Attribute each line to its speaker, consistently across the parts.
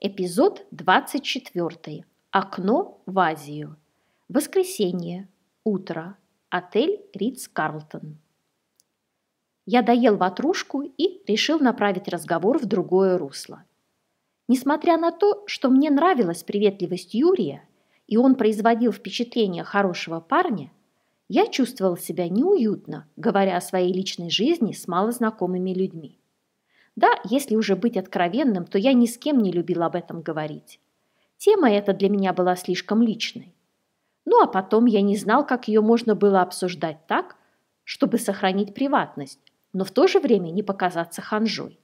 Speaker 1: Эпизод 24. Окно в Азию. Воскресенье. Утро. Отель Ридс Карлтон. Я доел ватрушку и решил направить разговор в другое русло. Несмотря на то, что мне нравилась приветливость Юрия, и он производил впечатление хорошего парня, я чувствовал себя неуютно, говоря о своей личной жизни с малознакомыми людьми. Да, если уже быть откровенным, то я ни с кем не любила об этом говорить. Тема эта для меня была слишком личной. Ну а потом я не знал, как ее можно было обсуждать так, чтобы сохранить приватность, но в то же время не показаться ханжой.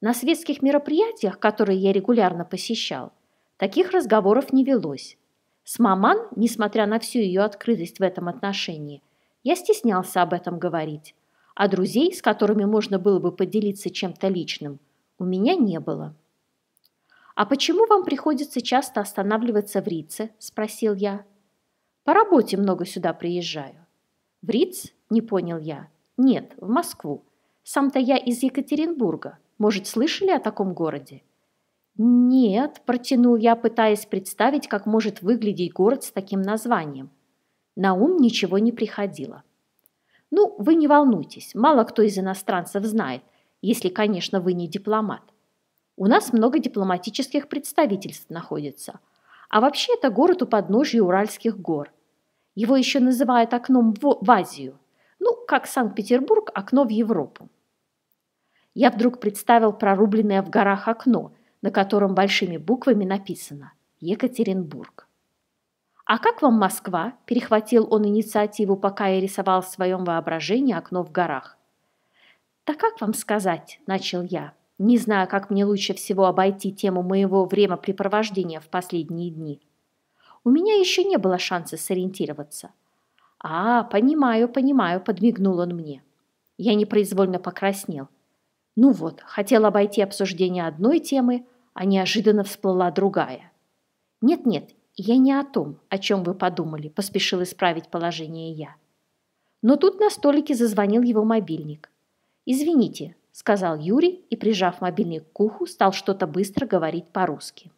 Speaker 1: На светских мероприятиях, которые я регулярно посещал, таких разговоров не велось. С маман, несмотря на всю ее открытость в этом отношении, я стеснялся об этом говорить, а друзей, с которыми можно было бы поделиться чем-то личным, у меня не было. «А почему вам приходится часто останавливаться в Рице?» – спросил я. «По работе много сюда приезжаю». «В Риц?» – не понял я. «Нет, в Москву. Сам-то я из Екатеринбурга. Может, слышали о таком городе?» «Нет», – протянул я, пытаясь представить, как может выглядеть город с таким названием. На ум ничего не приходило. Ну, вы не волнуйтесь, мало кто из иностранцев знает, если, конечно, вы не дипломат. У нас много дипломатических представительств находится. А вообще это город у подножья Уральских гор. Его еще называют окном в, в Азию. Ну, как Санкт-Петербург, окно в Европу. Я вдруг представил прорубленное в горах окно, на котором большими буквами написано «Екатеринбург». «А как вам Москва?» – перехватил он инициативу, пока я рисовал в своем воображении окно в горах. «Да как вам сказать?» – начал я. Не знаю, как мне лучше всего обойти тему моего времяпрепровождения в последние дни. У меня еще не было шанса сориентироваться. «А, понимаю, понимаю», – подмигнул он мне. Я непроизвольно покраснел. Ну вот, хотел обойти обсуждение одной темы, а неожиданно всплыла другая. Нет-нет, «Я не о том, о чем вы подумали», – поспешил исправить положение я. Но тут на столике зазвонил его мобильник. «Извините», – сказал Юрий и, прижав мобильник к уху, стал что-то быстро говорить по-русски.